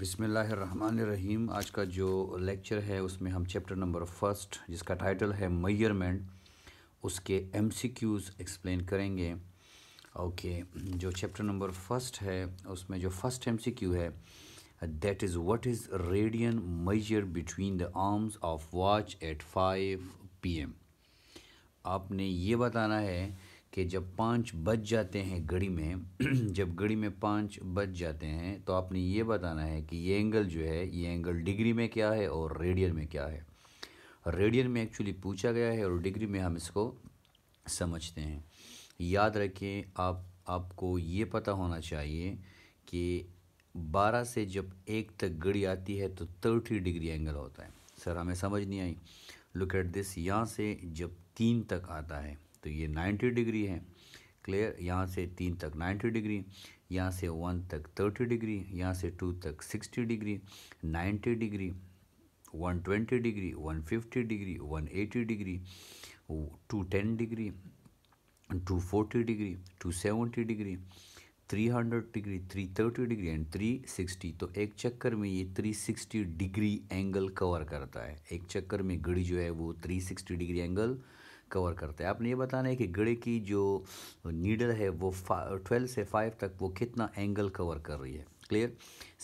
बिसमीम आज का जो लेक्चर है उसमें हम चैप्टर नंबर फर्स्ट जिसका टाइटल है मैयरमेंट उसके एम सी क्यूज़ एक्सप्लेन करेंगे ओके okay, जो चैप्टर नंबर फर्स्ट है उसमें जो फर्स्ट एम सी क्यू है that is what is radian measure between the arms of watch at five P M आपने ये बताना है कि जब पाँच बज जाते हैं घड़ी में जब घड़ी में पाँच बज जाते हैं तो आपने ये बताना है कि ये एंगल जो है ये एंगल डिग्री में क्या है और रेडियन में क्या है रेडियन में एक्चुअली पूछा गया है और डिग्री में हम इसको समझते हैं याद रखें आप आपको ये पता होना चाहिए कि 12 से जब एक तक घड़ी आती है तो 30 डिग्री एंगल होता है सर हमें समझ नहीं आई लुक एट दिस यहाँ से जब तीन तक आता है तो ये 90 डिग्री है क्लियर यहाँ से तीन तक 90 डिग्री यहाँ से वन तक 30 डिग्री यहाँ से टू तक 60 degree 90 degree 120 degree 150 degree 180 degree 210 degree 240 degree 270 degree 300 degree 330 degree and 360 तो एक चक्कर में ये 360 डिग्री एंगल कवर करता है एक चक्कर में घड़ी जो है वो 360 डिग्री एंगल कवर करता है आपने ये बताना है कि गड़े की जो नीडल है वो ट्वेल्व से फाइव तक वो कितना एंगल कवर कर रही है clear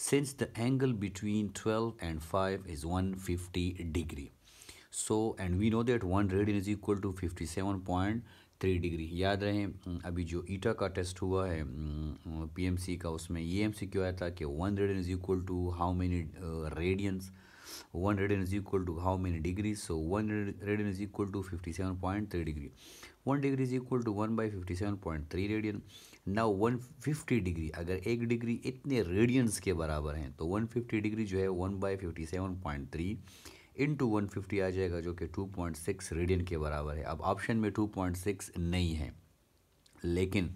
since the angle between twelve and five is one fifty degree so and we know that one radian is equal to fifty seven point three degree याद रहे अभी जो ईटा का टेस्ट हुआ है पीएमसी का उसमें ई एम सी क्यों आया था कि one radian is equal to how many radians one radian is equal to how many degree so one radian is equal to fifty seven point three degree one degree is equal to one by fifty seven point three radian now one fifty degree अगर एक degree इतने radiance के बराबर हैं तो one fifty degree जो है one by fifty seven point three in two one fifty आ जाएगा जो कि टू पॉइंट सिक्स रेडियन के बराबर है अब ऑप्शन में टू पॉइंट सिक्स नहीं है लेकिन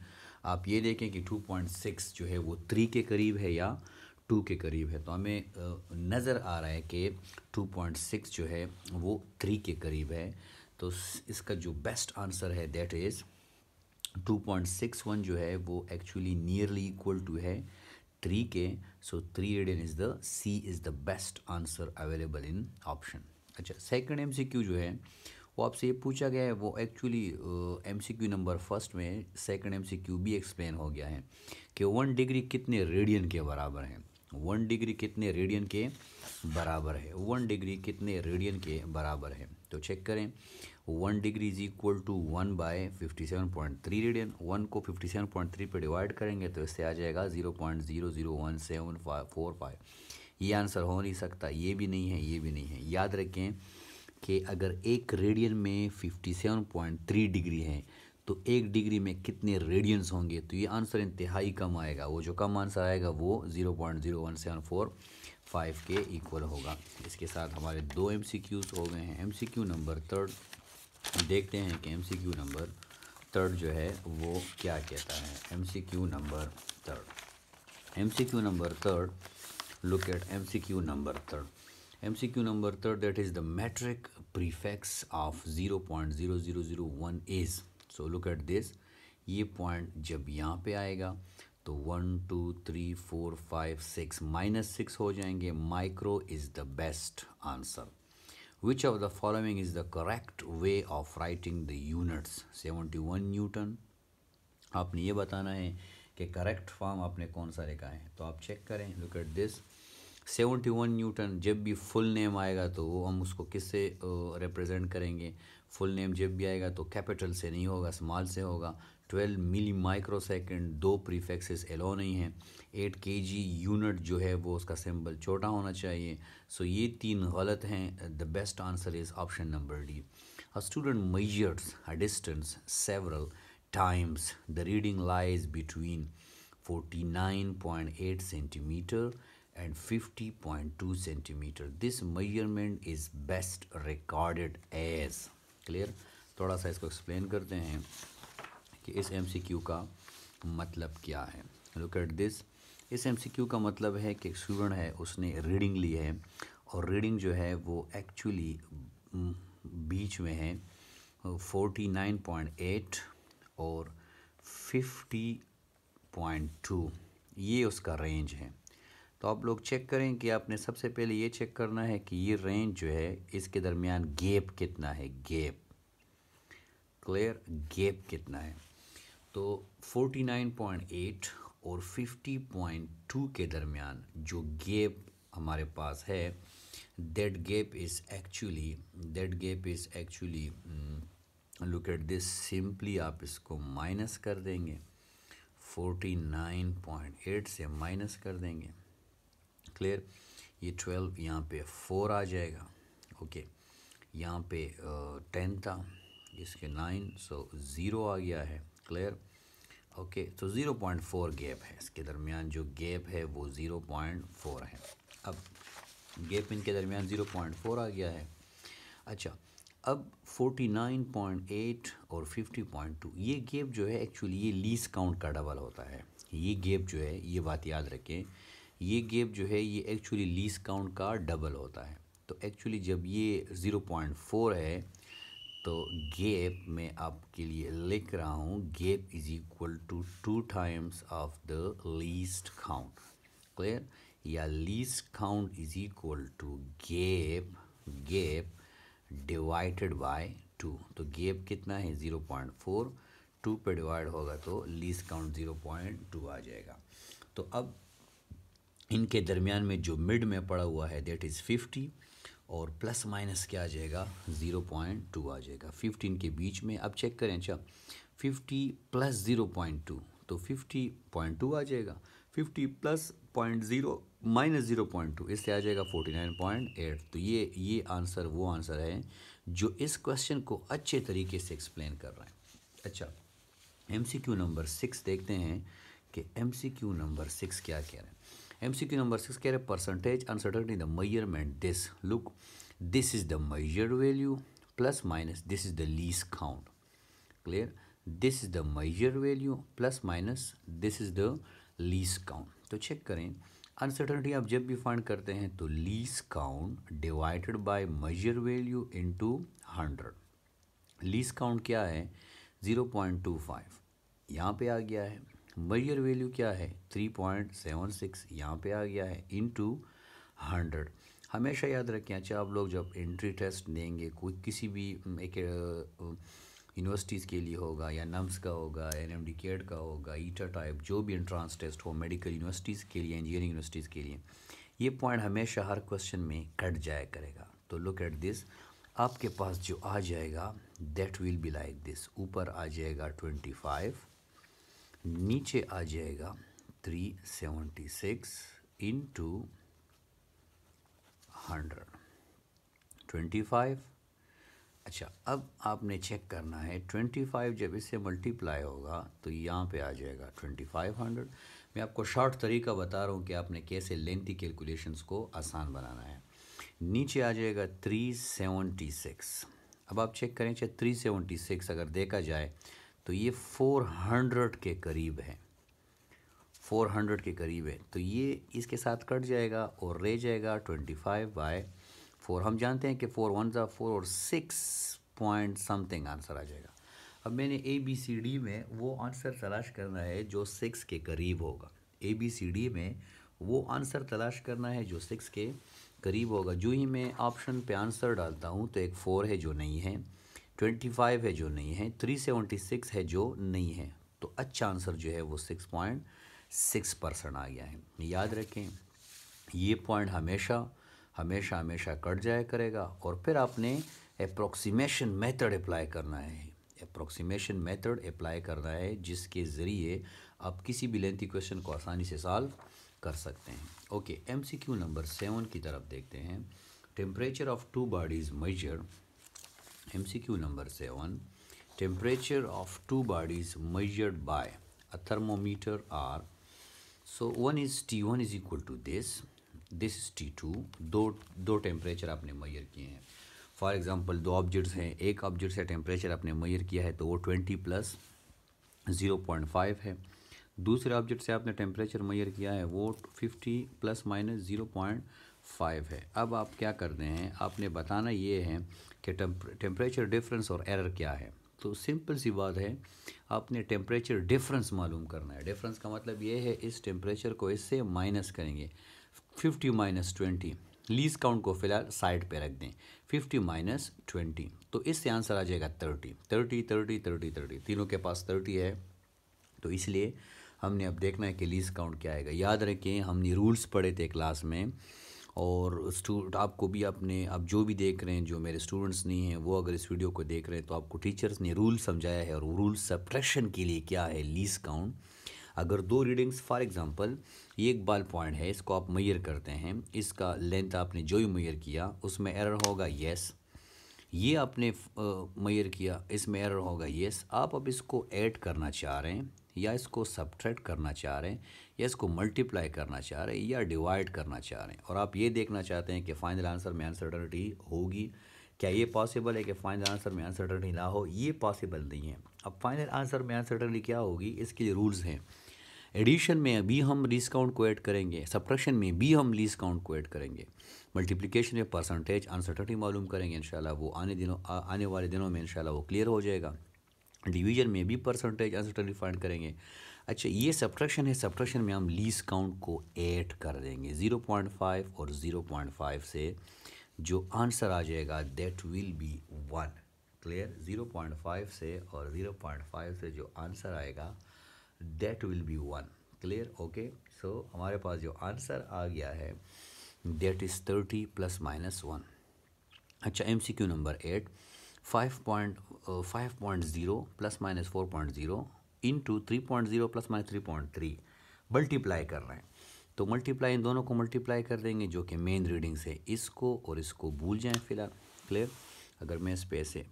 आप ये देखें कि टू पॉइंट सिक्स जो है वो थ्री के करीब है या टू के करीब है तो हमें नज़र आ रहा है कि टू पॉइंट सिक्स जो है वो थ्री के करीब है तो इसका जो बेस्ट आंसर है that is two point six one जो है वो एक्चुअली नियरली इक्वल टू है थ्री के so three radian is the C is the best answer available in option अच्छा सेकंड एमसीक्यू जो है वो आपसे ये पूछा गया है वो एक्चुअली एमसीक्यू नंबर फर्स्ट में सेकंड एमसीक्यू भी एक्सप्लेन हो गया है कि वन डिग्री कितने रेडियन के बराबर हैं वन डिग्री कितने रेडियन के बराबर है वन डिग्री कितने रेडियन के बराबर है तो चेक करें one degree is equal to one by fifty seven point three radian one को फिफ्टी सेवन पॉइंट थ्री पर डिवाइड करेंगे तो इससे आ जाएगा zero point zero zero one seven five four five ये आंसर हो नहीं सकता ये भी नहीं है ये भी नहीं है याद रखें कि अगर एक रेडियन में fifty seven point three degree है तो एक डिग्री में कितने रेडियंस होंगे तो ये आंसर इंतहाई कम आएगा वो जो कम आंसर आएगा वो zero point zero one seven four five के इक्वल होगा इसके साथ हमारे दो एम सी क्यूज़ हो गए हैं M C Q number third देखते हैं कि M C Q number third जो है वो क्या कहता है M C Q number third M C Q number third Q number third that is the number 3 of zero point zero zero zero one is so look at this ये point जब यहाँ पे आएगा तो one two three four five six minus six हो जाएंगे micro is the best answer of the following is the correct way of writing the units seventy one newton आपने ये बताना है कि करेक्ट फॉर्म आपने कौन सा लिखा है तो आप चेक करें look at this one newton जब भी फुल नेम आएगा तो वो हम उसको किससे रिप्रेजेंट करेंगे फुल नेम जब भी आएगा तो कैपिटल से नहीं होगा स्मॉल से होगा 12 मिली माइक्रो सेकेंड दो प्रीफेक्सेस एलो नहीं हैं 8 के जी यूनिट जो है वो उसका सिंबल छोटा होना चाहिए सो ये तीन गलत हैं the best answer is option number D a student measures a distance several times the reading lies between 49.8 fifty point 50.2 centimetre this measurement is best recorded as clear थोड़ा सा इसको एक्सप्लेन करते हैं कि इस एम का मतलब क्या है लुक एट दिस इस एम का मतलब है कि स्टूडेंट है उसने रीडिंग ली है और रीडिंग जो है वो एक्चुअली बीच में है 49.8 और 50.2 ये उसका रेंज है तो आप लोग चेक करें कि आपने सबसे पहले ये चेक करना है कि ये रेंज जो है इसके दरमियान गेप कितना है गेप क्लियर गेप कितना है तो 49.8 और 50.2 के दरमियान जो गेप हमारे पास है that gap is actually that gap is actually look at this simply आप इसको माइनस कर देंगे 49.8 से माइनस कर देंगे क्लियर ये ट्वेल्व यहाँ पे फोर आ जाएगा ओके यहाँ पे टेन uh, था इसके नाइन सो ज़ीरो आ गया है क्लियर ओके तो ज़ीरो पॉइंट फोर गैप है इसके दरमियान जो गैप है वो ज़ीरो पॉइंट फोर है अब गैप इनके दरमियान ज़ीरो पॉइंट फोर आ गया है अच्छा अब नाइन पॉइंट एट और फिफ्टी पॉइंट टू ये गैप जो है एक्चुअली ये लीस काउंट का डबल होता है ये गैप जो है ये बात याद रखें ये गेप जो है ये एक्चुअली लीस काउंट का डबल होता है तो एक्चुअली जब ये ज़ीरो पॉइंट फोर है तो गेप मैं आपके लिए लिख रहा हूँ gap is equal to two times of the least count clear या least count is equal to gap gap divided by two तो गेप कितना है ज़ीरो पॉइंट फोर टू पे डिवाइड होगा तो least count zero point two आ जाएगा तो अब इनके दरमियान में जो मिड में पड़ा हुआ है देट इज़ फिफ्टी और प्लस माइनस क्या आ जाएगा ज़ीरो पॉइंट टू आ जाएगा फिफ्टीन के बीच में अब चेक करें अच्छा fifty plus zero point two तो फिफ्टी पॉइंट टू आ जाएगा fifty plus point zero minus zero point two इससे आ जाएगा फोर्टी नाइन पॉइंट एट तो ये ये आंसर वो आंसर है जो इस क्वेश्चन को अच्छे तरीके से एक्सप्लेन कर रहे हैं अच्छा M C Q number six देखते हैं कि M C Q number six क्या कह रहे हैं क्यू नंबर सिक्स कह रहे percentage uncertainty the measurement this look this is the measured value plus minus this is the least count clear this is the measure value plus minus this is the least count तो check करें uncertainty आप जब भी find करते हैं तो least count divided by measure value into hundred least count क्या है ज़ीरो पॉइंट टू फाइव यहाँ पर आ गया है मैयर वैल्यू क्या है थ्री पॉइंट सेवन सिक्स यहाँ पर आ गया है इन टू हंड्रेड हमेशा याद रखें अच्छा आप लोग जब एंट्री टेस्ट देंगे कोई किसी भी एक यूनिवर्सिटीज़ के लिए होगा या नम्स का होगा एन एम डी केड का होगा ईटा e टाइप जो भी एंट्रांस टेस्ट हो मेडिकल यूनिवर्सिटीज़ के लिए इंजीनियरिंग यूनिवर्सिटीज़ के लिए ये पॉइंट हमेशा हर क्वेश्चन में कट जाया करेगा तो लुक एट दिस आपके पास जो आ जाएगा that will be like this ऊपर आ जाएगा ट्वेंटी फाइव नीचे आ जाएगा three seventy six in two hundred twenty five अच्छा अब आपने चेक करना है ट्वेंटी फाइव जब इससे मल्टीप्लाई होगा तो यहाँ पे आ जाएगा ट्वेंटी फाइव हंड्रेड मैं आपको शॉर्ट तरीका बता रहा हूँ कि आपने कैसे लेंथी कैलकुलेशंस को आसान बनाना है नीचे आ जाएगा थ्री सेवेंटी सिक्स अब आप चेक करें चाहे थ्री सेवेंटी सिक्स अगर देखा जाए तो ये 400 के करीब है 400 के करीब है तो ये इसके साथ कट जाएगा और रह जाएगा 25 बाय फोर हम जानते हैं कि फोर वन ज़ा फोर और सिक्स पॉइंट समथिंग आंसर आ जाएगा अब मैंने ए बी सी डी में वो आंसर तलाश करना है जो सिक्स के करीब होगा ए बी सी डी में वो आंसर तलाश करना है जो सिक्स के करीब होगा जो ही मैं ऑप्शन पे आंसर डालता हूँ तो एक फ़ोर है जो नहीं है ट्वेंटी फाइव है जो नहीं है थ्री सेवेंटी सिक्स है जो नहीं है तो अच्छा आंसर जो है वो सिक्स पॉइंट सिक्स परसेंट आ गया है याद रखें ये पॉइंट हमेशा हमेशा हमेशा कट जाया करेगा और फिर आपने अप्रोक्सीमेशन मेथड अप्लाई करना है अप्रोक्सीमेशन मेथड अप्लाई करना है जिसके ज़रिए आप किसी भी लेंथी क्वेश्चन को आसानी से सॉल्व कर सकते हैं ओके एमसीक्यू नंबर सेवन की तरफ देखते हैं temperature of two bodies measure MCQ number seven temperature of two bodies measured by a thermometer are so one is T one is equal to this this is T two दो दो temperature आपने मैयर किए हैं for example दो objects हैं एक object से temperature आपने मैयर किया है तो वो twenty plus zero point five है दूसरे ऑब्जेक्ट से आपने टेम्परेचर मैयर किया है वो fifty plus minus zero point five है अब आप क्या कर रहे हैं आपने बताना ये है कि टेम्परेचर डिफरेंस और एरर क्या है तो सिंपल सी बात है आपने टेम्परेचर डिफरेंस मालूम करना है डिफरेंस का मतलब ये है इस टेम्परेचर को इससे माइनस करेंगे fifty minus twenty least count को फिलहाल साइड पे रख दें फिफ्टी माइनस ट्वेंटी तो इससे आंसर आ जाएगा thirty thirty thirty thirty thirty तीनों के पास थर्टी है तो इसलिए हमने अब देखना है कि लीज काउंट क्या आएगा याद रखें हमने रूल्स पढ़े थे क्लास में और स्टूडेंट आपको भी अपने आप जो भी देख रहे हैं जो मेरे स्टूडेंट्स नहीं हैं वो अगर इस वीडियो को देख रहे हैं तो आपको टीचर्स ने रूल समझाया है और रूल सप्रेशन के लिए क्या है लीज काउंट अगर दो रीडिंग्स फॉर एग्जांपल ये एक बाल पॉइंट है इसको आप मैयर करते हैं इसका लेंथ आपने जो भी मैयर किया उसमें एरर होगा येस ये आपने मैयर किया इसमें एरर होगा येस आप अब इसको ऐड करना चाह रहे हैं या इसको सब्ट्रैक्ट करना चाह रहे हैं या इसको मल्टीप्लाई करना चाह रहे हैं या डिवाइड करना चाह रहे हैं और आप ये देखना चाहते हैं कि फाइनल आंसर में अनसर्टनिटी होगी क्या ये पॉसिबल है कि फाइनल आंसर में अनसर्टनिटी ना हो ये पॉसिबल नहीं है अब फाइनल आंसर में अनसर्टनिटी क्या होगी इसके लिए रूल्स हैं एडिशन में भी हम लीस काउंट को ऐड करेंगे सप्रक्शन में भी हम लीज काउंट को ऐड करेंगे मल्टीप्लिकेशन में परसेंटेज अनसर्टनिटी मालूम करेंगे इन वो आने दिनों आ, आने वाले दिनों में इन वो क्लियर हो जाएगा डिवीजन में भी परसेंटेज अनसर्टनिटी डिफाइन करेंगे अच्छा ये सब्ट्रैक्शन है सब्ट्रैक्शन में हम लीज काउंट को एट कर देंगे ज़ीरो पॉइंट फाइव और ज़ीरो पॉइंट फाइव से जो आंसर आ जाएगा that will be one clear zero point five से और ज़ीरो पॉइंट फाइव से जो आंसर आएगा that will be one clear okay so हमारे पास जो आंसर आ गया है that is thirty plus minus one अच्छा M C Q number eight five point five point zero plus minus four point zero into three point zero plus minus three point three multiply कर रहे हैं तो multiply in दोनों को multiply कर देंगे जो कि मेन रीडिंग से इसको और इसको भूल जाएं फिलहाल क्लियर अगर मैं इस पे ऐसे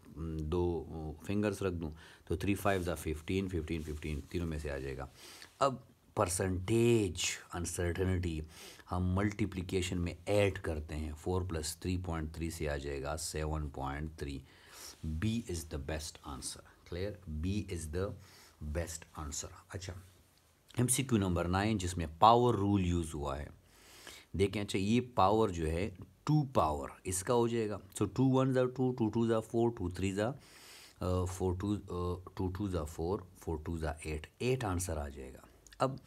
दो फिंगर्स रख दूं तो थ्री फाइव ज़ा फिफ्टीन फिफ्टीन फिफ्टीन तीनों में से आ जाएगा अब परसेंटेज अनसर्टनिटी हम मल्टीप्लिकेशन में ऐड करते हैं four plus three point three से आ जाएगा seven point three B is the best answer clear B is the best answer अच्छा एमसीक्यू नंबर नाइन जिसमें पावर रूल यूज़ हुआ है देखें अच्छा ये पावर जो है टू पावर इसका हो जाएगा सो टू वन ज़ा टू टू टू ज़ा फोर टू थ्री ज़ा फोर टू टू टू ज़ा फोर फोर टू ज़ा एट एट आंसर आ जाएगा अब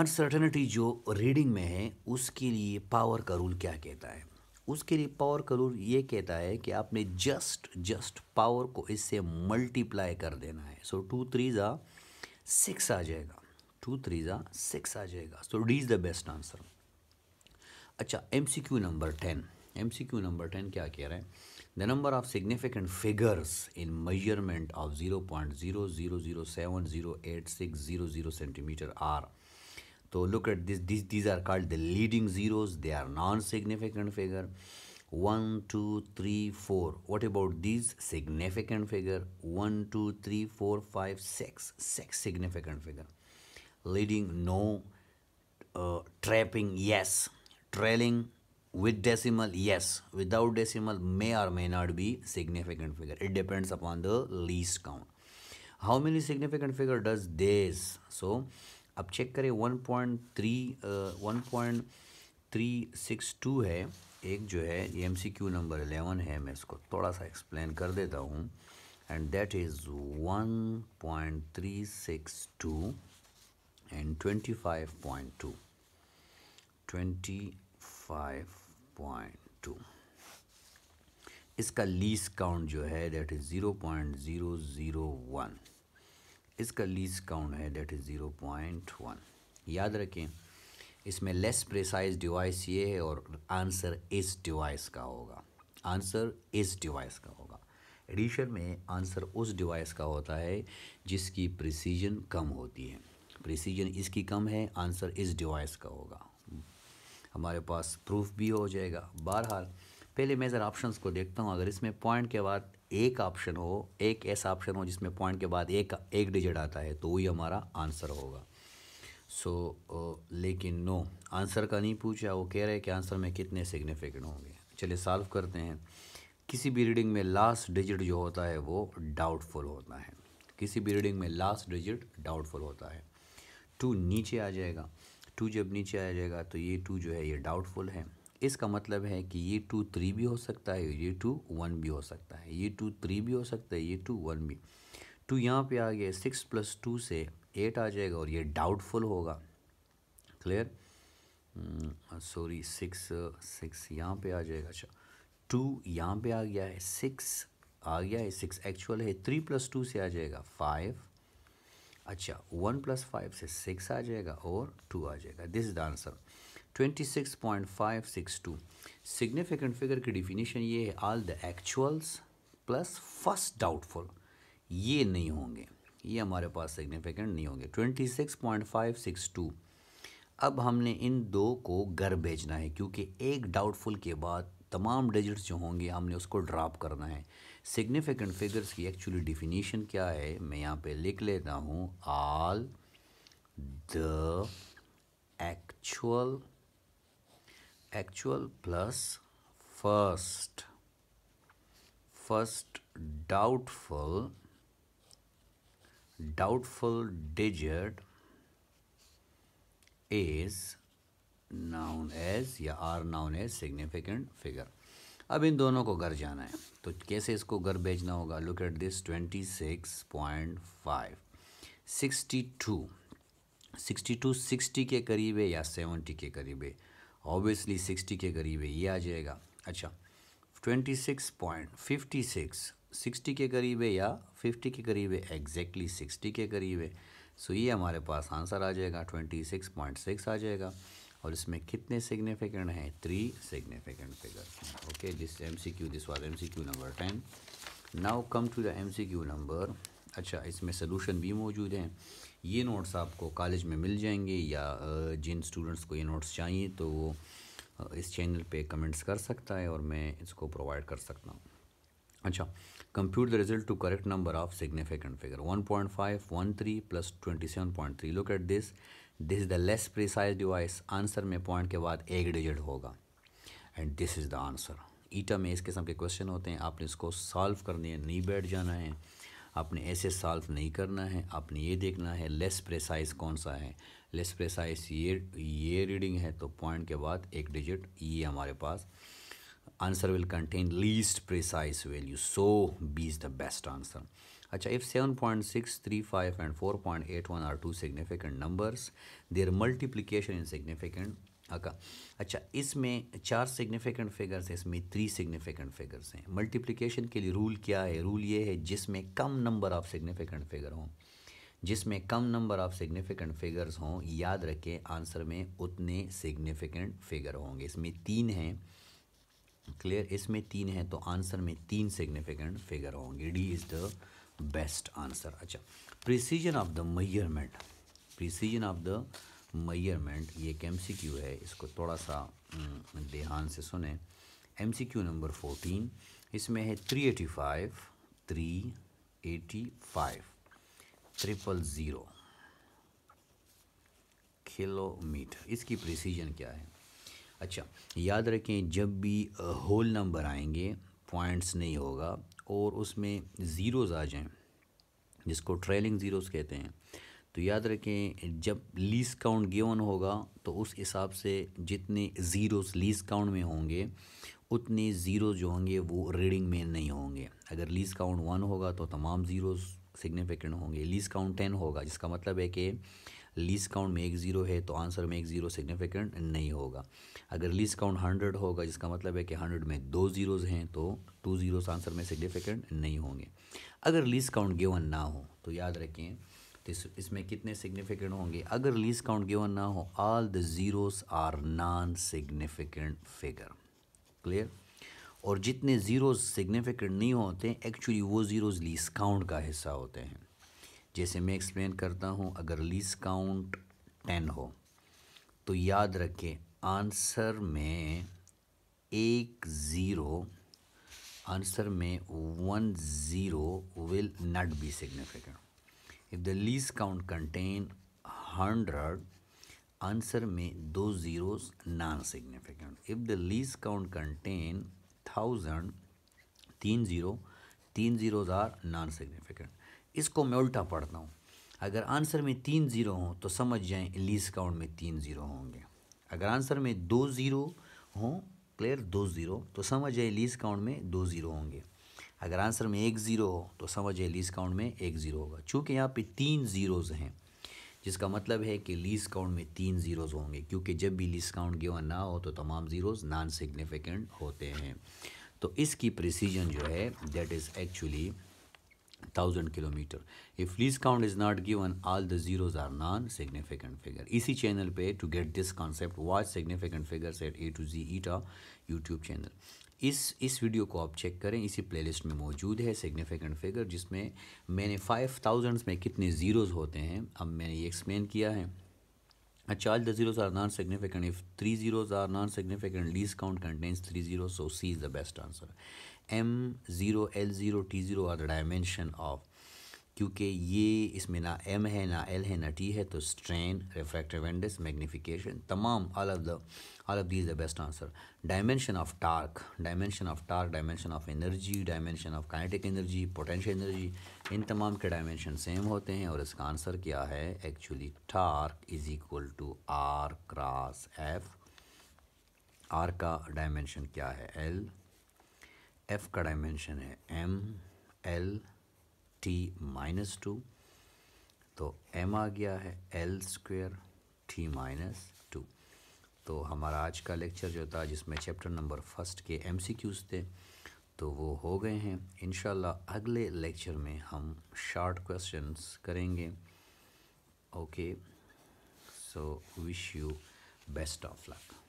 अनसर्टनिटी जो रीडिंग में है उसके लिए पावर का रूल क्या कहता है उसके लिए पावर करूर ये कहता है कि आपने जस्ट जस्ट पावर को इससे मल्टीप्लाई कर देना है सो टू थ्री ज़ा सिक्स आ जाएगा टू थ्री ज़ा सिक्स आ जाएगा so D is the best answer अच्छा M C Q number ten M C Q number ten क्या कह रहे हैं the number of significant figures in measurement of zero point zero zero zero seven zero eight six zero zero centimetre are So look at this. These, these are called the leading zeros. They are non-significant figure. 1, 2, 3, 4. What about these significant figure? 1, 2, 3, 4, 5, 6. 6 significant figure. Leading, no. Uh, trapping, yes. Trailing, with decimal, yes. Without decimal, may or may not be significant figure. It depends upon the least count. How many significant figure does this? So, अब check करें one point three one point three six two है एक जो है ये M C Q number eleven है मैं इसको थोड़ा सा एक्सप्लेन कर देता हूँ and that is one point three six two and twenty five point two twenty five point two इसका लीस काउंट जो है that is zero point zero zero one इसका लीज काउंट है that is zero point one याद रखें इसमें less precise device ये है और आंसर इस डिवाइस का होगा आंसर इस डिवाइस का होगा एडिशन में आंसर उस डिवाइस का होता है जिसकी प्रिसीजन कम होती है प्रिसीजन इसकी कम है आंसर इस डिवाइस का होगा हमारे पास प्रूफ भी हो जाएगा बहरहाल पहले मैं ज़रा ऑप्शंस को देखता हूँ अगर इसमें पॉइंट के बाद एक ऑप्शन हो एक ऐसा ऑप्शन हो जिसमें पॉइंट के बाद एक एक डिजिट आता है तो वही हमारा आंसर होगा सो so, लेकिन नो आंसर का नहीं पूछा वो कह रहे हैं कि आंसर में कितने सिग्निफिकेंट होंगे चलिए सॉल्व करते हैं किसी भी रीडिंग में लास्ट डिजिट जो होता है वो डाउटफुल होता है किसी भी रीडिंग में लास्ट डिजिट डाउटफुल होता है टू नीचे आ जाएगा टू जब नीचे आ जाएगा तो ये टू जो है ये डाउटफुल है इसका मतलब है कि ये टू थ्री भी हो सकता है ये टू वन भी हो सकता है ये टू थ्री भी हो सकता है ये टू वन भी टू यहाँ पे आ गया सिक्स प्लस टू से एट आ जाएगा और ये डाउटफुल होगा क्लियर सॉरी सिक्स सिक्स यहाँ पे आ जाएगा अच्छा टू यहाँ पे आ गया है सिक्स आ गया है सिक्स एक्चुअल है थ्री प्लस टू से आ जाएगा फाइव अच्छा वन प्लस फाइव से सिक्स आ जाएगा और टू आ जाएगा this is the answer twenty six point five six two significant figure की डिफिनीशन ये है all the actuals plus first doubtful ये नहीं होंगे ये हमारे पास सिग्निफिकेंट नहीं होंगे twenty six point five six two अब हमने इन दो को घर भेजना है क्योंकि एक डाउटफुल के बाद तमाम डिजिट्स जो होंगे हमने उसको ड्रॉप करना है सिग्निफिकेंट फिगर्स की एक्चुअली डिफिनीशन क्या है मैं यहाँ पे लिख लेता हूँ all the actual actual plus first first doubtful doubtful digit is known as या are known as significant figure अब इन दोनों को घर जाना है तो कैसे इसको घर भेजना होगा look at this twenty six point five sixty two sixty two sixty के करीब है या सेवेंटी के करीब है ऑब्वियसली सिक्सटी के करीब है ये आ जाएगा अच्छा twenty six point fifty six sixty के करीब है या फिफ्टी के करीब है एग्जैक्टली सिक्सटी के करीब है सो ये हमारे पास आंसर आ जाएगा ट्वेंटी सिक्स पॉइंट सिक्स आ जाएगा और इसमें कितने सिग्निफिकेंट हैं three significant figure okay this M C Q this was M C Q number ten now come to the M C Q number अच्छा इसमें सोलूशन भी मौजूद हैं ये नोट्स आपको कॉलेज में मिल जाएंगे या जिन स्टूडेंट्स को ये नोट्स चाहिए तो वो इस चैनल पे कमेंट्स कर सकता है और मैं इसको प्रोवाइड कर सकता हूँ अच्छा compute the result to correct number of significant figure one three plus three look at this this is the less precise device answer में पॉइंट के बाद एक डिजिट होगा and this is the answer ईटा में इस किस्म के क्वेश्चन होते हैं आपने इसको सॉल्व करने नहीं बैठ जाना है आपने ऐसे सॉल्व नहीं करना है आपने ये देखना है लेस प्रेसाइज कौन सा है लेस प्रेसाइज ये ये रीडिंग है तो पॉइंट के बाद एक डिजिट ये e हमारे पास answer will contain least precise value so B is the best answer अच्छा if seven point six three five and four point eight one are two significant numbers there multiplication in significant अका अच्छा इसमें चार significant figures हैं इसमें three significant figures हैं multiplication के लिए रूल क्या है रूल ये है जिसमें कम नंबर ऑफ सिग्निफिकेंट फिगर हों जिसमें कम नंबर ऑफ सिग्निफिकेंट फिगर्स हों याद रखें आंसर में उतने सिग्निफिकेंट फिगर होंगे इसमें तीन हैं क्लियर इसमें तीन हैं तो आंसर में तीन सिग्निफिकेंट फिगर होंगे D is the best answer अच्छा precision of the measurement precision of the measurement ये एक एम सी क्यू है इसको थोड़ा सा हम्म, ध्यान से सुने M C Q number fourteen इसमें है three eighty five three eighty five triple zero kilometre इसकी प्रिसीजन क्या है अच्छा याद रखें जब भी होल नंबर आएंगे पॉइंट्स नहीं होगा और उसमें ज़ीरोज़ आ जाएं जिसको ट्रेलिंग ज़ीरोज़ कहते हैं तो याद रखें जब लीस काउंट गिवन होगा तो उस हिसाब से जितने ज़ीरोस लीस काउंट में होंगे उतने ज़ीरो जो होंगे वो रीडिंग में नहीं होंगे अगर लीस काउंट वन होगा तो तमाम ज़ीरोज़ सिग्निफिकेंट होंगे लीस काउंट टेन होगा जिसका मतलब है कि लीस काउंट में एक ज़ीरो है तो आंसर में एक ज़ीरो सिग्निफिकेंट नहीं होगा अगर लीस काउंट हंड्रेड होगा जिसका मतलब है कि हंड्रेड में दो ज़ीरोज़ हैं तो टू जीरोज़ आंसर में सिग्निफिकेंट नहीं होंगे अगर लीस काउंट गिवन ना हो तो याद रखें तो इसमें कितने सिग्निफिकेंट होंगे अगर लीस काउंट गिवन ना हो all the zeros are non significant figure clear और जितने ज़ीरोज़ सिग्निफिकेंट नहीं होते एक्चुअली वो ज़ीरोज़ लीस काउंट का हिस्सा होते हैं जैसे मैं एक्सप्लेन करता हूँ अगर लीज काउंट टेन हो तो याद रखें आंसर में एक ज़ीरो आंसर में one zero will not be significant if the least count contain hundred answer में दो zeros non significant if the least count contain thousand तीन ज़ीरो तीन ज़ीरोज़ आर नॉन सिग्निफिकेंट इसको मैं उल्टा पढ़ता हूँ अगर आंसर में तीन ज़ीरो हों तो समझ जाएं लीज काउंट में तीन ज़ीरो होंगे अगर आंसर में दो ज़ीरो हों क्लियर दो ज़ीरो तो समझ जाए लीज काउंट में दो ज़ीरो होंगे अगर आंसर में एक ज़ीरो हो तो समझ जाए लीज काउंट में एक ज़ीरो होगा चूँकि यहाँ पे तीन ज़ीरोज़ हैं जिसका मतलब है कि लीज काउंट में तीन ज़ीरोज़ होंगे क्योंकि जब भी लीज काउंट गिवन ना हो तो तमाम ज़ीरोज़ नॉन सिग्निफिकेंट होते हैं तो इसकी प्रिसीजन जो है that is actually thousand kilometer. If lease count is not given, all the zeros are non-significant figure. इसी channel पे to get this concept watch significant figures at A to Z eta YouTube channel. इस इस video को आप check करें इसी playlist में मौजूद है सिग्निफिकेंट फिगर जिसमें मैंने फाइव थाउजेंड्स में कितने ज़ीरोज़ होते हैं अब मैंने ये एक्सप्लेन किया है A child, the zeros are non-significant. If three zeros are non-significant, least count contains three zeros, so C is the best answer. M zero L zero T zero are the dimension of क्योंकि ये इसमें ना M है ना L है ना T है तो स्ट्रेन रिफ्रैक्टिव इंडेक्स मैग्नीफिकेशन तमाम all of the all of these the best answer dimension of torque dimension of torque dimension of energy dimension of kinetic energy potential energy इन तमाम के डायमेंशन सेम होते हैं और इसका आंसर क्या है actually torque is equal to R cross F R का डायमेंशन क्या है एल एफ का डायमेंशन है M L T minus two तो एम आ गया है L square T minus two तो हमारा आज का लेक्चर जो था जिसमें चैप्टर नंबर फर्स्ट के एम सी क्यूज़ थे तो वो हो गए हैं इन अगले लेक्चर में हम शॉर्ट क्वेश्चंस करेंगे okay so wish you best of luck